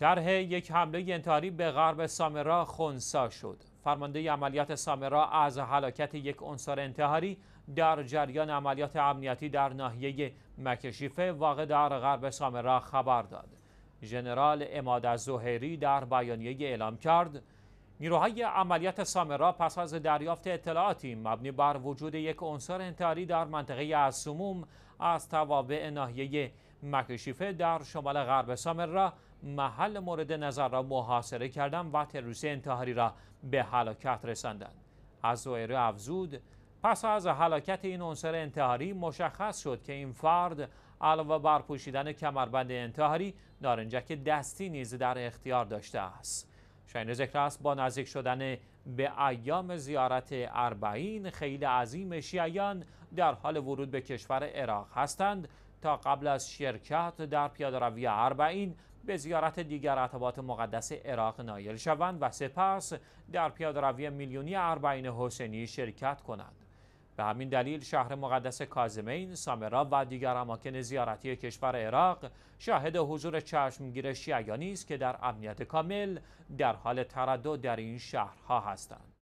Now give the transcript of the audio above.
طرح یک حمله انتحاری به غرب سامرا خونسا شد. فرمانده عملیات سامرا از حلاکت یک عنصر انتحاری در جریان عملیات امنیتی در ناحیه مکشیفه واقع در غرب سامرا خبر داد. ژنرال اماد الزهری در بیانیه اعلام کرد نیروهای عملیات سامرا پس از دریافت اطلاعاتی مبنی بر وجود یک عنصر انتحاری در منطقه السموم از توابع ناحیه مکشیفه در شمال غرب سامرا محل مورد نظر را محاصره کردند و تروریست انتحاری را به هلاکت رساندند از زویر افزود پس از هلاکت این عنصر انتحاری مشخص شد که این فرد علاوه بر پوشیدن کمربند انتحاری نارنجک دستی نیز در اختیار داشته است شاین ذکر است با نزدیک شدن به ایام زیارت اربعین خیلی عظیم شیعیان در حال ورود به کشور عراق هستند تا قبل از شرکت در پیاده روی اربعین به زیارت دیگر عطبات مقدس عراق نایل شوند و سپس در پیاده روی میلیونی اربعین حسینی شرکت کنند به همین دلیل شهر مقدس کازمین، سامرا و دیگر اماکن زیارتی کشور عراق شاهد حضور چشمگیر شیعیانی است که در امنیت کامل در حال تردد در این شهرها هستند.